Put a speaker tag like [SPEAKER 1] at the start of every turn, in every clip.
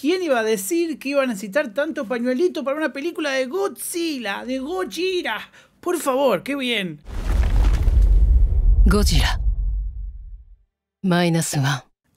[SPEAKER 1] ¿Quién iba a decir que iba a necesitar tanto pañuelito para una película de Godzilla, de Gojira? Por favor, qué bien. Godzilla. Minus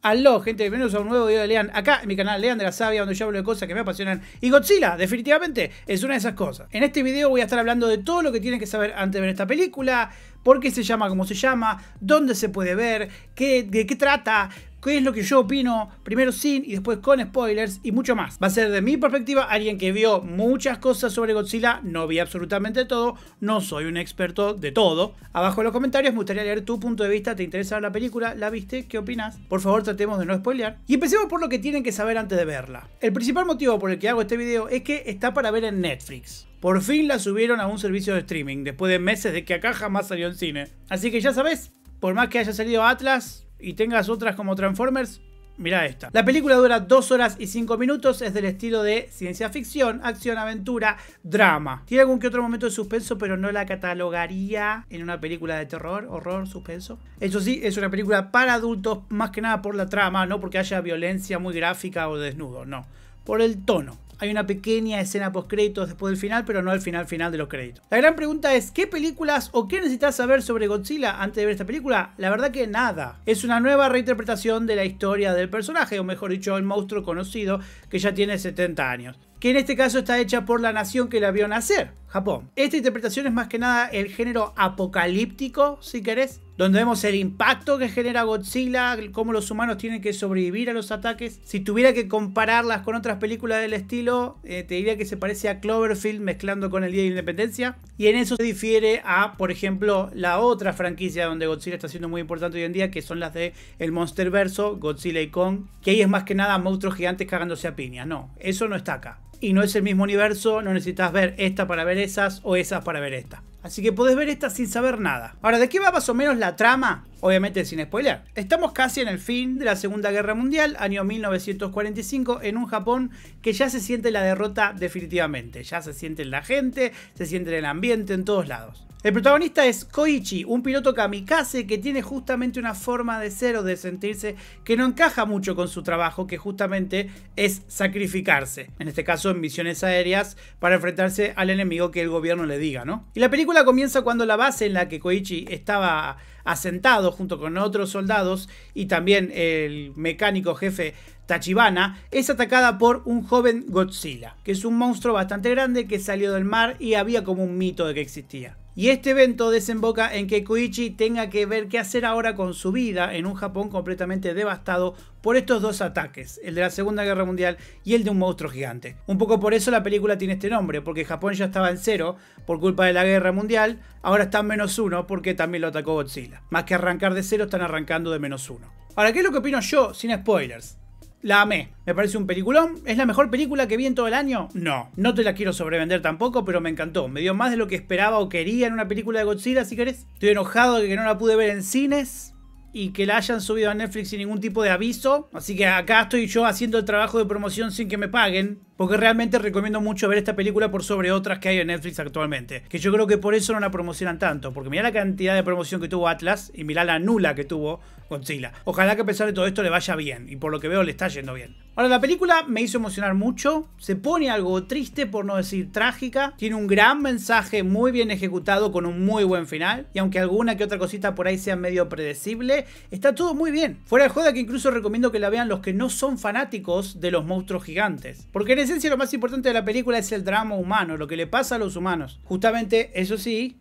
[SPEAKER 1] Aló, gente, bienvenidos a un nuevo video de Lean, acá en mi canal Lean de la Sabia, donde yo hablo de cosas que me apasionan. Y Godzilla, definitivamente, es una de esas cosas. En este video voy a estar hablando de todo lo que tienen que saber antes de ver esta película, por qué se llama como se llama, dónde se puede ver, qué, de qué trata, qué es lo que yo opino, primero sin y después con spoilers y mucho más. Va a ser de mi perspectiva, alguien que vio muchas cosas sobre Godzilla, no vi absolutamente todo, no soy un experto de todo. Abajo en los comentarios me gustaría leer tu punto de vista, ¿te interesa la película? ¿La viste? ¿Qué opinas? Por favor tratemos de no spoilear. Y empecemos por lo que tienen que saber antes de verla. El principal motivo por el que hago este video es que está para ver en Netflix. Por fin la subieron a un servicio de streaming, después de meses de que acá jamás salió en cine. Así que ya sabes, por más que haya salido Atlas, y tengas otras como Transformers, mira esta. La película dura 2 horas y 5 minutos, es del estilo de ciencia ficción, acción, aventura, drama. Tiene algún que otro momento de suspenso, pero no la catalogaría en una película de terror, horror, suspenso. Eso sí, es una película para adultos, más que nada por la trama, no porque haya violencia muy gráfica o desnudo, no. Por el tono. Hay una pequeña escena post créditos después del final, pero no al final final de los créditos. La gran pregunta es, ¿qué películas o qué necesitas saber sobre Godzilla antes de ver esta película? La verdad que nada. Es una nueva reinterpretación de la historia del personaje, o mejor dicho, el monstruo conocido que ya tiene 70 años que en este caso está hecha por la nación que la vio nacer, Japón. Esta interpretación es más que nada el género apocalíptico, si querés, donde vemos el impacto que genera Godzilla, cómo los humanos tienen que sobrevivir a los ataques. Si tuviera que compararlas con otras películas del estilo, eh, te diría que se parece a Cloverfield mezclando con el Día de la Independencia. Y en eso se difiere a, por ejemplo, la otra franquicia donde Godzilla está siendo muy importante hoy en día, que son las de el Monster Verso, Godzilla y Kong, que ahí es más que nada monstruos gigantes cagándose a piña. No, eso no está acá y no es el mismo universo, no necesitas ver esta para ver esas o esas para ver esta. Así que podés ver esta sin saber nada. Ahora, ¿de qué va más o menos la trama? Obviamente sin spoiler. Estamos casi en el fin de la Segunda Guerra Mundial, año 1945, en un Japón que ya se siente la derrota definitivamente. Ya se siente en la gente, se siente en el ambiente, en todos lados. El protagonista es Koichi, un piloto kamikaze que tiene justamente una forma de ser o de sentirse que no encaja mucho con su trabajo, que justamente es sacrificarse, en este caso en misiones aéreas, para enfrentarse al enemigo que el gobierno le diga, ¿no? Y la película comienza cuando la base en la que Koichi estaba asentado junto con otros soldados y también el mecánico jefe Tachibana es atacada por un joven Godzilla, que es un monstruo bastante grande que salió del mar y había como un mito de que existía. Y este evento desemboca en que Koichi tenga que ver qué hacer ahora con su vida en un Japón completamente devastado por estos dos ataques, el de la Segunda Guerra Mundial y el de un monstruo gigante. Un poco por eso la película tiene este nombre, porque Japón ya estaba en cero por culpa de la Guerra Mundial, ahora está en menos uno porque también lo atacó Godzilla. Más que arrancar de cero, están arrancando de menos uno. Ahora, ¿qué es lo que opino yo sin spoilers? La amé. ¿Me parece un peliculón? ¿Es la mejor película que vi en todo el año? No. No te la quiero sobrevender tampoco, pero me encantó. Me dio más de lo que esperaba o quería en una película de Godzilla, si querés. Estoy enojado de que no la pude ver en cines y que la hayan subido a Netflix sin ningún tipo de aviso. Así que acá estoy yo haciendo el trabajo de promoción sin que me paguen porque realmente recomiendo mucho ver esta película por sobre otras que hay en Netflix actualmente. Que yo creo que por eso no la promocionan tanto, porque mirá la cantidad de promoción que tuvo Atlas y mirá la nula que tuvo Godzilla. Ojalá que a pesar de todo esto le vaya bien, y por lo que veo le está yendo bien. Ahora, la película me hizo emocionar mucho, se pone algo triste, por no decir trágica, tiene un gran mensaje muy bien ejecutado con un muy buen final, y aunque alguna que otra cosita por ahí sea medio predecible, está todo muy bien. Fuera de joda que incluso recomiendo que la vean los que no son fanáticos de los monstruos gigantes, porque en ese esencia lo más importante de la película es el drama humano, lo que le pasa a los humanos. Justamente, eso sí,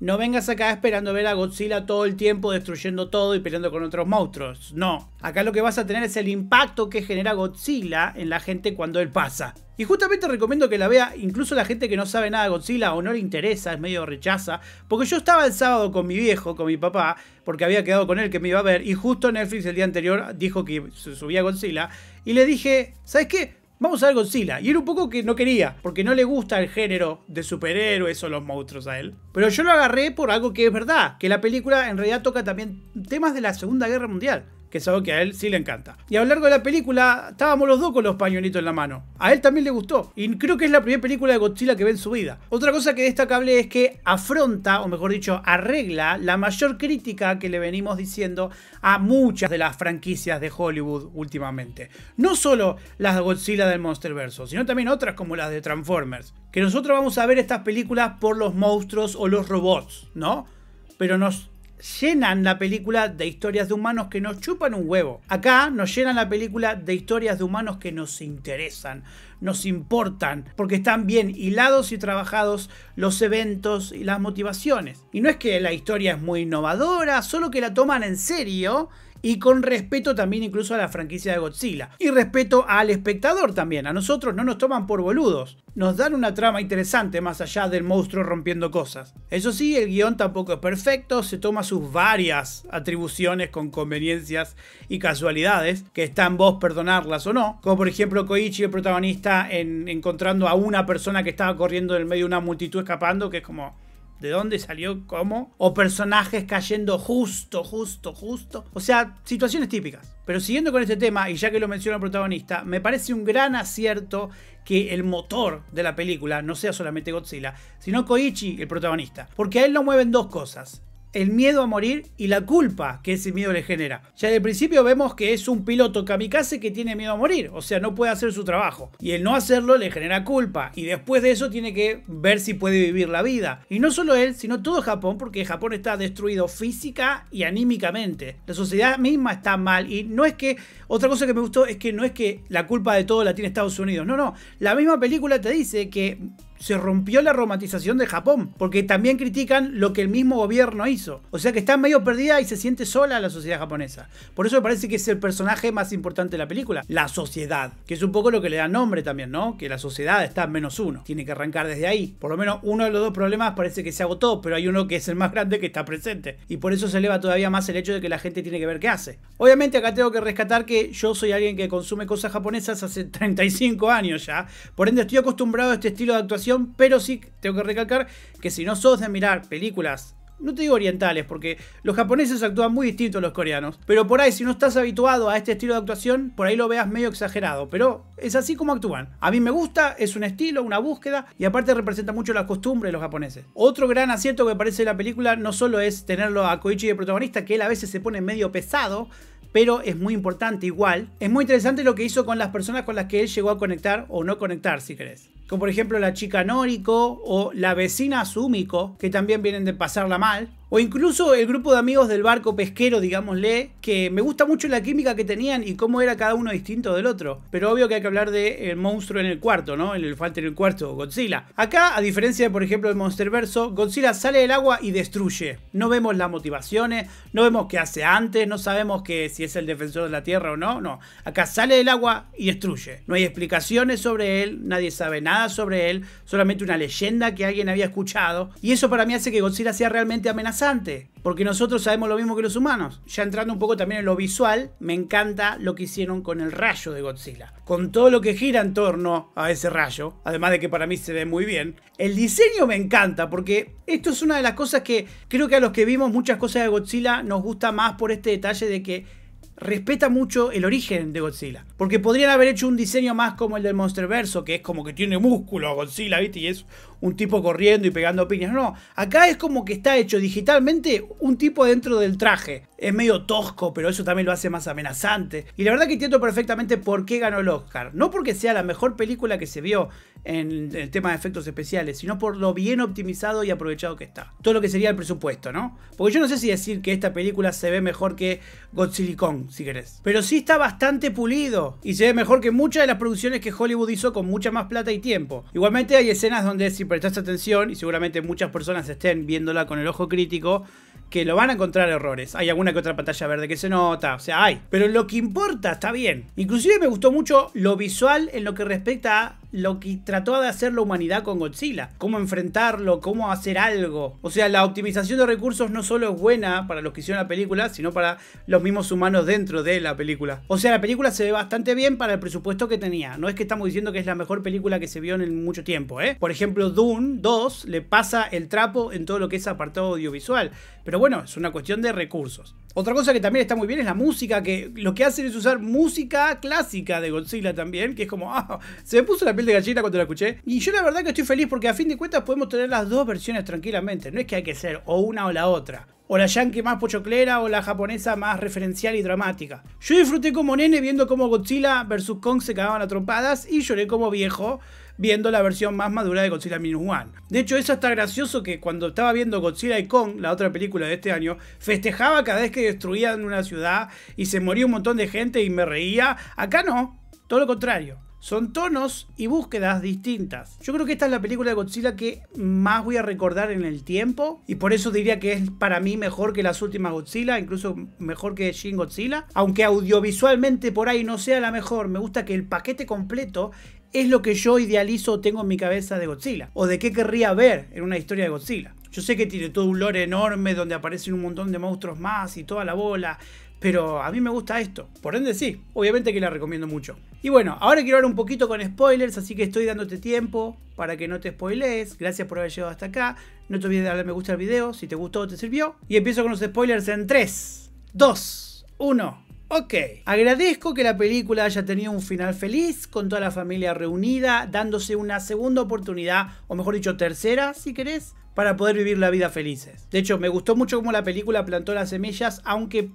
[SPEAKER 1] no vengas acá esperando ver a Godzilla todo el tiempo destruyendo todo y peleando con otros monstruos. No, acá lo que vas a tener es el impacto que genera Godzilla en la gente cuando él pasa. Y justamente recomiendo que la vea incluso la gente que no sabe nada de Godzilla o no le interesa, es medio rechaza, porque yo estaba el sábado con mi viejo, con mi papá, porque había quedado con él que me iba a ver y justo Netflix el día anterior dijo que se subía Godzilla y le dije, ¿sabes qué? Vamos a ver Godzilla. Y era un poco que no quería, porque no le gusta el género de superhéroes o los monstruos a él. Pero yo lo agarré por algo que es verdad, que la película en realidad toca también temas de la Segunda Guerra Mundial que es algo que a él sí le encanta. Y a lo largo de la película estábamos los dos con los pañuelitos en la mano. A él también le gustó. Y creo que es la primera película de Godzilla que ve en su vida. Otra cosa que destacable es que afronta, o mejor dicho, arregla la mayor crítica que le venimos diciendo a muchas de las franquicias de Hollywood últimamente. No solo las de Godzilla del Monsterverso, sino también otras como las de Transformers. Que nosotros vamos a ver estas películas por los monstruos o los robots, ¿no? Pero nos llenan la película de historias de humanos que nos chupan un huevo. Acá nos llenan la película de historias de humanos que nos interesan, nos importan, porque están bien hilados y trabajados los eventos y las motivaciones. Y no es que la historia es muy innovadora, solo que la toman en serio y con respeto también incluso a la franquicia de Godzilla. Y respeto al espectador también, a nosotros no nos toman por boludos. Nos dan una trama interesante más allá del monstruo rompiendo cosas. Eso sí, el guión tampoco es perfecto, se toma sus varias atribuciones con conveniencias y casualidades, que están vos perdonarlas o no, como por ejemplo Koichi, el protagonista, encontrando a una persona que estaba corriendo en el medio de una multitud escapando, que es como, ¿de dónde salió? ¿Cómo? O personajes cayendo justo, justo, justo. O sea, situaciones típicas. Pero siguiendo con este tema, y ya que lo menciona el protagonista, me parece un gran acierto que el motor de la película no sea solamente Godzilla, sino Koichi, el protagonista. Porque a él lo mueven dos cosas el miedo a morir y la culpa que ese miedo le genera. Ya de principio vemos que es un piloto kamikaze que tiene miedo a morir, o sea, no puede hacer su trabajo. Y el no hacerlo le genera culpa, y después de eso tiene que ver si puede vivir la vida. Y no solo él, sino todo Japón, porque Japón está destruido física y anímicamente. La sociedad misma está mal, y no es que... Otra cosa que me gustó es que no es que la culpa de todo la tiene Estados Unidos, no, no. La misma película te dice que se rompió la romantización de Japón, porque también critican lo que el mismo gobierno hizo. O sea que está medio perdida y se siente sola la sociedad japonesa. Por eso me parece que es el personaje más importante de la película, la sociedad, que es un poco lo que le da nombre también, ¿no? Que la sociedad está en menos uno, tiene que arrancar desde ahí. Por lo menos uno de los dos problemas parece que se agotó, pero hay uno que es el más grande que está presente. Y por eso se eleva todavía más el hecho de que la gente tiene que ver qué hace. Obviamente acá tengo que rescatar que yo soy alguien que consume cosas japonesas hace 35 años ya, por ende estoy acostumbrado a este estilo de actuación pero sí tengo que recalcar que si no sos de mirar películas no te digo orientales, porque los japoneses actúan muy distinto a los coreanos. Pero por ahí, si no estás habituado a este estilo de actuación, por ahí lo veas medio exagerado. Pero es así como actúan. A mí me gusta, es un estilo, una búsqueda, y aparte representa mucho la costumbres de los japoneses. Otro gran acierto que me parece de la película no solo es tenerlo a Koichi de protagonista, que él a veces se pone medio pesado, pero es muy importante igual. Es muy interesante lo que hizo con las personas con las que él llegó a conectar o no conectar, si querés. Como por ejemplo la chica Noriko o la vecina Sumiko, que también vienen de pasarla mal. O incluso el grupo de amigos del barco pesquero, digámosle, que me gusta mucho la química que tenían y cómo era cada uno distinto del otro. Pero obvio que hay que hablar de eh, monstruo en el cuarto, ¿no? El elefante en el cuarto, Godzilla. Acá, a diferencia de, por ejemplo, el Verso, Godzilla sale del agua y destruye. No vemos las motivaciones, no vemos qué hace antes, no sabemos que si es el defensor de la Tierra o no, no. Acá sale del agua y destruye. No hay explicaciones sobre él, nadie sabe nada sobre él, solamente una leyenda que alguien había escuchado. Y eso para mí hace que Godzilla sea realmente amenazante porque nosotros sabemos lo mismo que los humanos. Ya entrando un poco también en lo visual, me encanta lo que hicieron con el rayo de Godzilla, con todo lo que gira en torno a ese rayo, además de que para mí se ve muy bien. El diseño me encanta, porque esto es una de las cosas que creo que a los que vimos muchas cosas de Godzilla nos gusta más por este detalle de que respeta mucho el origen de Godzilla. Porque podrían haber hecho un diseño más como el del Verso, que es como que tiene músculo Godzilla, ¿viste? Y es un tipo corriendo y pegando piñas. No, acá es como que está hecho digitalmente un tipo dentro del traje. Es medio tosco, pero eso también lo hace más amenazante. Y la verdad que entiendo perfectamente por qué ganó el Oscar. No porque sea la mejor película que se vio, en el tema de efectos especiales, sino por lo bien optimizado y aprovechado que está. Todo lo que sería el presupuesto, ¿no? Porque yo no sé si decir que esta película se ve mejor que Godzilla Kong, si querés. Pero sí está bastante pulido y se ve mejor que muchas de las producciones que Hollywood hizo con mucha más plata y tiempo. Igualmente hay escenas donde si prestaste atención, y seguramente muchas personas estén viéndola con el ojo crítico, que lo van a encontrar errores. Hay alguna que otra pantalla verde que se nota, o sea, hay. Pero lo que importa está bien. Inclusive me gustó mucho lo visual en lo que respecta a lo que trató de hacer la humanidad con Godzilla. Cómo enfrentarlo, cómo hacer algo. O sea, la optimización de recursos no solo es buena para los que hicieron la película, sino para los mismos humanos dentro de la película. O sea, la película se ve bastante bien para el presupuesto que tenía. No es que estamos diciendo que es la mejor película que se vio en mucho tiempo, ¿eh? Por ejemplo, Dune 2 le pasa el trapo en todo lo que es apartado audiovisual. Pero bueno, es una cuestión de recursos. Otra cosa que también está muy bien es la música, que lo que hacen es usar música clásica de Godzilla también, que es como, ah, se me puso la piel de gallina cuando la escuché. Y yo la verdad que estoy feliz porque a fin de cuentas podemos tener las dos versiones tranquilamente, no es que hay que ser o una o la otra. O la yankee más pochoclera o la japonesa más referencial y dramática. Yo disfruté como nene viendo cómo Godzilla vs. Kong se cagaban a trompadas y lloré como viejo viendo la versión más madura de Godzilla Minus One. De hecho, eso está gracioso que cuando estaba viendo Godzilla y Kong, la otra película de este año, festejaba cada vez que destruían una ciudad y se moría un montón de gente y me reía. Acá no, todo lo contrario. Son tonos y búsquedas distintas. Yo creo que esta es la película de Godzilla que más voy a recordar en el tiempo y por eso diría que es para mí mejor que las últimas Godzilla, incluso mejor que Shin Godzilla. Aunque audiovisualmente por ahí no sea la mejor, me gusta que el paquete completo es lo que yo idealizo o tengo en mi cabeza de Godzilla. O de qué querría ver en una historia de Godzilla. Yo sé que tiene todo un lore enorme donde aparecen un montón de monstruos más y toda la bola. Pero a mí me gusta esto. Por ende sí, obviamente que la recomiendo mucho. Y bueno, ahora quiero hablar un poquito con spoilers, así que estoy dándote tiempo para que no te spoilees. Gracias por haber llegado hasta acá. No te olvides de darle me gusta al video si te gustó o te sirvió. Y empiezo con los spoilers en 3, 2, 1. Ok, agradezco que la película haya tenido un final feliz, con toda la familia reunida, dándose una segunda oportunidad, o mejor dicho, tercera, si querés, para poder vivir la vida felices. De hecho, me gustó mucho cómo la película plantó las semillas, aunque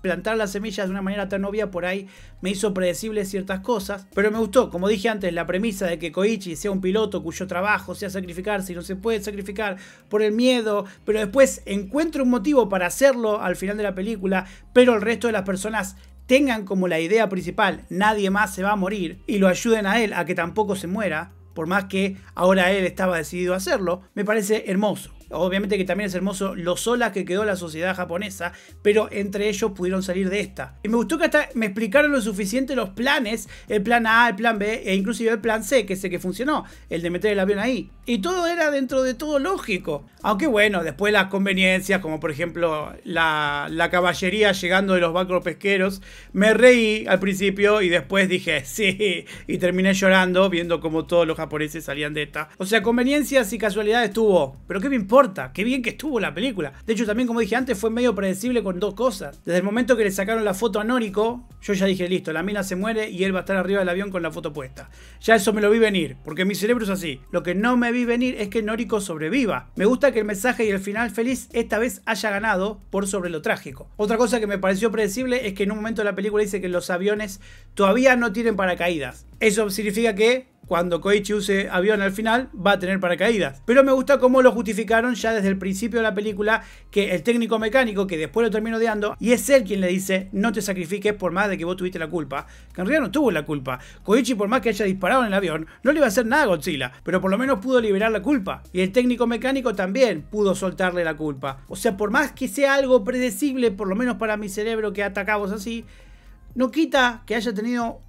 [SPEAKER 1] plantar las semillas de una manera tan obvia por ahí me hizo predecible ciertas cosas, pero me gustó, como dije antes, la premisa de que Koichi sea un piloto cuyo trabajo sea sacrificarse y no se puede sacrificar por el miedo, pero después encuentre un motivo para hacerlo al final de la película, pero el resto de las personas tengan como la idea principal, nadie más se va a morir, y lo ayuden a él a que tampoco se muera, por más que ahora él estaba decidido a hacerlo, me parece hermoso. Obviamente que también es hermoso lo solas que quedó la sociedad japonesa, pero entre ellos pudieron salir de esta. Y me gustó que hasta me explicaron lo suficiente los planes, el plan A, el plan B e inclusive el plan C, que sé que funcionó, el de meter el avión ahí. Y todo era dentro de todo lógico. Aunque bueno, después las conveniencias, como por ejemplo la, caballería llegando de los bancos pesqueros, me reí al principio y después dije, sí, y terminé llorando viendo como todos los japoneses salían de esta. O sea, conveniencias y casualidades tuvo, pero ¿qué me importa? qué bien que estuvo la película. De hecho, también como dije antes, fue medio predecible con dos cosas. Desde el momento que le sacaron la foto a Nórico, yo ya dije, listo, la mina se muere y él va a estar arriba del avión con la foto puesta. Ya eso me lo vi venir, porque mi cerebro es así. Lo que no me vi venir es que Nórico sobreviva. Me gusta que el mensaje y el final feliz esta vez haya ganado por sobre lo trágico. Otra cosa que me pareció predecible es que en un momento de la película dice que los aviones todavía no tienen paracaídas. Eso significa que cuando Koichi use avión al final, va a tener paracaídas. Pero me gusta cómo lo justificaron ya desde el principio de la película, que el técnico mecánico, que después lo termina odiando, y es él quien le dice, no te sacrifiques por más de que vos tuviste la culpa. Que en realidad no tuvo la culpa. Koichi, por más que haya disparado en el avión, no le iba a hacer nada a Godzilla, pero por lo menos pudo liberar la culpa. Y el técnico mecánico también pudo soltarle la culpa. O sea, por más que sea algo predecible, por lo menos para mi cerebro que atacamos así, no quita que haya tenido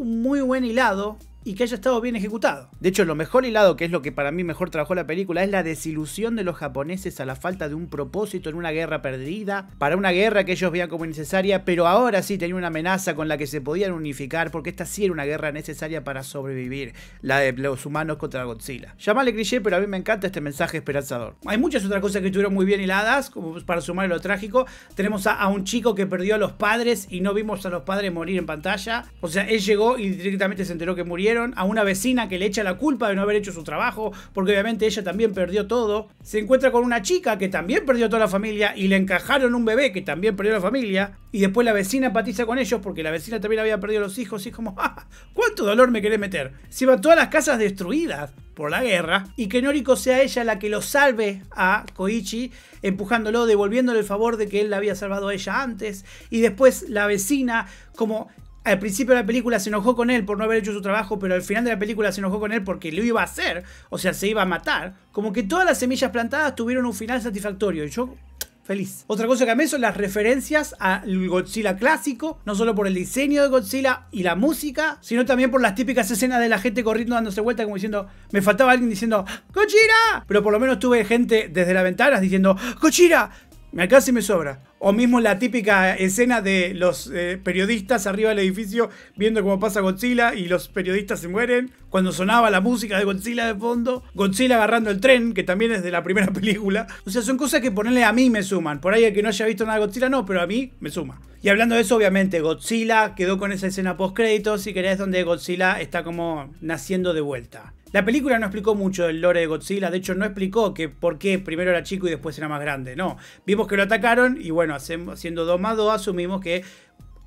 [SPEAKER 1] un muy buen hilado y que haya estado bien ejecutado. De hecho, lo mejor hilado, que es lo que para mí mejor trabajó la película, es la desilusión de los japoneses a la falta de un propósito en una guerra perdida, para una guerra que ellos veían como innecesaria, pero ahora sí tenía una amenaza con la que se podían unificar, porque esta sí era una guerra necesaria para sobrevivir, la de los humanos contra Godzilla. Llamale cliché, pero a mí me encanta este mensaje esperanzador. Hay muchas otras cosas que estuvieron muy bien hiladas, como para sumar lo trágico. Tenemos a, un chico que perdió a los padres y no vimos a los padres morir en pantalla. O sea, él llegó y directamente se enteró que murió a una vecina que le echa la culpa de no haber hecho su trabajo, porque obviamente ella también perdió todo, se encuentra con una chica que también perdió toda la familia y le encajaron un bebé que también perdió la familia, y después la vecina empatiza con ellos porque la vecina también había perdido los hijos, y es como, ¡Ah! ¿cuánto dolor me querés meter? Se va todas las casas destruidas por la guerra y que Noriko sea ella la que lo salve a Koichi, empujándolo, devolviéndole el favor de que él la había salvado a ella antes, y después la vecina como al principio de la película se enojó con él por no haber hecho su trabajo, pero al final de la película se enojó con él porque lo iba a hacer, o sea, se iba a matar. Como que todas las semillas plantadas tuvieron un final satisfactorio. Y yo feliz. Otra cosa que mí son las referencias al Godzilla clásico, no solo por el diseño de Godzilla y la música, sino también por las típicas escenas de la gente corriendo dándose vuelta como diciendo, me faltaba alguien diciendo, ¡Cochira! Pero por lo menos tuve gente desde las ventanas diciendo, ¡Godzilla! acá sí me sobra. O mismo la típica escena de los eh, periodistas arriba del edificio viendo cómo pasa Godzilla y los periodistas se mueren. Cuando sonaba la música de Godzilla de fondo. Godzilla agarrando el tren, que también es de la primera película. O sea, son cosas que ponerle a mí me suman. Por ahí el que no haya visto nada de Godzilla no, pero a mí me suma. Y hablando de eso, obviamente, Godzilla quedó con esa escena post si querés, donde Godzilla está como naciendo de vuelta. La película no explicó mucho del lore de Godzilla, de hecho no explicó que por qué primero era chico y después era más grande, no. Vimos que lo atacaron y bueno, haciendo 2 más asumimos que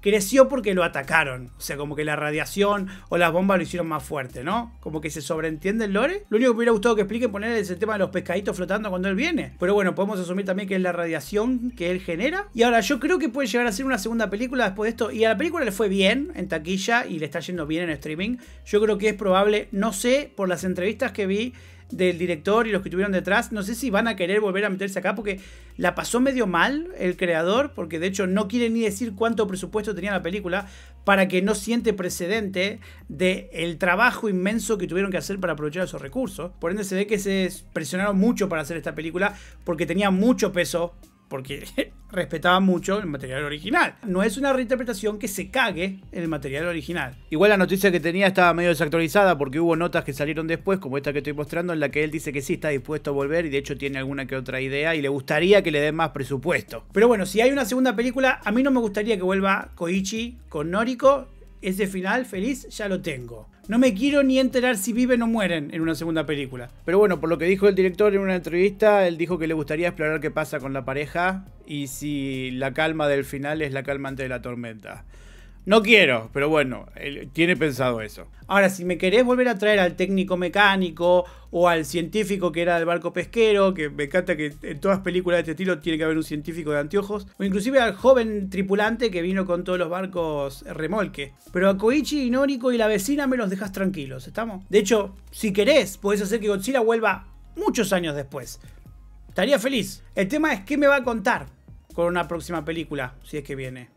[SPEAKER 1] creció porque lo atacaron. O sea, como que la radiación o las bombas lo hicieron más fuerte, ¿no? Como que se sobreentiende el lore. Lo único que me hubiera gustado que expliquen poner es el tema de los pescaditos flotando cuando él viene. Pero bueno, podemos asumir también que es la radiación que él genera. Y ahora, yo creo que puede llegar a ser una segunda película después de esto. Y a la película le fue bien en taquilla y le está yendo bien en streaming. Yo creo que es probable, no sé, por las entrevistas que vi del director y los que tuvieron detrás, no sé si van a querer volver a meterse acá porque la pasó medio mal el creador, porque de hecho no quiere ni decir cuánto presupuesto tenía la película para que no siente precedente del el trabajo inmenso que tuvieron que hacer para aprovechar esos recursos. Por ende se ve que se presionaron mucho para hacer esta película porque tenía mucho peso porque respetaba mucho el material original. No es una reinterpretación que se cague en el material original. Igual la noticia que tenía estaba medio desactualizada porque hubo notas que salieron después, como esta que estoy mostrando, en la que él dice que sí está dispuesto a volver y de hecho tiene alguna que otra idea y le gustaría que le den más presupuesto. Pero bueno, si hay una segunda película, a mí no me gustaría que vuelva Koichi con Noriko. Ese final feliz ya lo tengo. No me quiero ni enterar si viven o mueren en una segunda película. Pero bueno, por lo que dijo el director en una entrevista, él dijo que le gustaría explorar qué pasa con la pareja y si la calma del final es la calma ante de la tormenta. No quiero, pero bueno, tiene pensado eso. Ahora, si me querés volver a traer al técnico mecánico o al científico que era del barco pesquero, que me encanta que en todas películas de este estilo tiene que haber un científico de anteojos, o inclusive al joven tripulante que vino con todos los barcos remolque. Pero a Koichi, Noriko y la vecina me los dejas tranquilos, ¿estamos? De hecho, si querés, podés hacer que Godzilla vuelva muchos años después. Estaría feliz. El tema es qué me va a contar con una próxima película, si es que viene.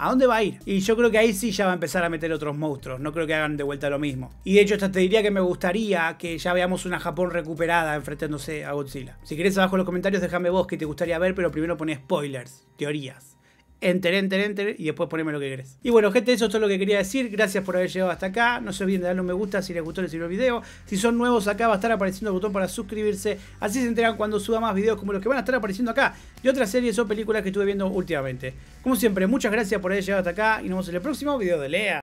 [SPEAKER 1] ¿A dónde va a ir? Y yo creo que ahí sí ya va a empezar a meter otros monstruos. No creo que hagan de vuelta lo mismo. Y de hecho, hasta te diría que me gustaría que ya veamos una Japón recuperada enfrentándose a Godzilla. Si querés abajo en los comentarios, déjame vos que te gustaría ver, pero primero pone spoilers, teorías enter, enter, enter y después poneme lo que querés. Y bueno, gente, eso es todo lo que quería decir. Gracias por haber llegado hasta acá. No se olviden de darle un me gusta si les gustó el siguiente video. Si son nuevos acá va a estar apareciendo el botón para suscribirse. Así se enteran cuando suba más videos como los que van a estar apareciendo acá y otras series o películas que estuve viendo últimamente. Como siempre, muchas gracias por haber llegado hasta acá y nos vemos en el próximo video de Lea.